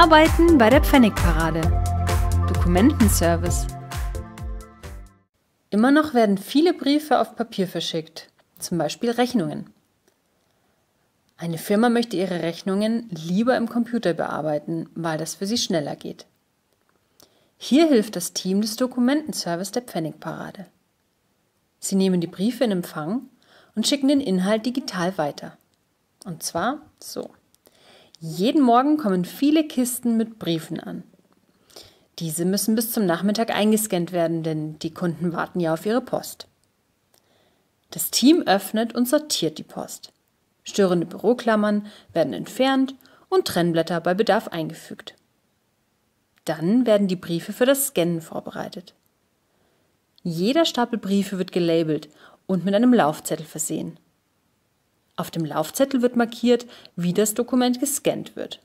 Arbeiten bei der Pfennigparade. Dokumentenservice. Immer noch werden viele Briefe auf Papier verschickt, zum Beispiel Rechnungen. Eine Firma möchte ihre Rechnungen lieber im Computer bearbeiten, weil das für sie schneller geht. Hier hilft das Team des Dokumentenservice der Pfennigparade. Sie nehmen die Briefe in Empfang und schicken den Inhalt digital weiter. Und zwar so. Jeden Morgen kommen viele Kisten mit Briefen an. Diese müssen bis zum Nachmittag eingescannt werden, denn die Kunden warten ja auf ihre Post. Das Team öffnet und sortiert die Post. Störende Büroklammern werden entfernt und Trennblätter bei Bedarf eingefügt. Dann werden die Briefe für das Scannen vorbereitet. Jeder Stapel Briefe wird gelabelt und mit einem Laufzettel versehen. Auf dem Laufzettel wird markiert, wie das Dokument gescannt wird.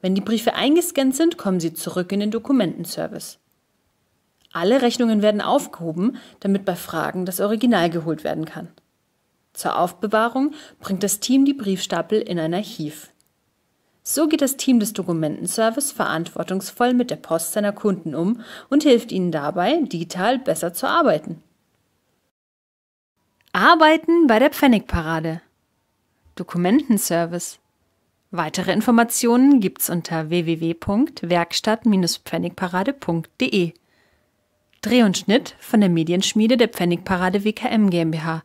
Wenn die Briefe eingescannt sind, kommen sie zurück in den Dokumentenservice. Alle Rechnungen werden aufgehoben, damit bei Fragen das Original geholt werden kann. Zur Aufbewahrung bringt das Team die Briefstapel in ein Archiv. So geht das Team des Dokumentenservice verantwortungsvoll mit der Post seiner Kunden um und hilft ihnen dabei, digital besser zu arbeiten. Arbeiten bei der Pfennigparade. Dokumentenservice. Weitere Informationen gibt's unter www.werkstatt-pfennigparade.de. Dreh und Schnitt von der Medienschmiede der Pfennigparade WKM GmbH.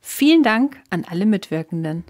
Vielen Dank an alle Mitwirkenden.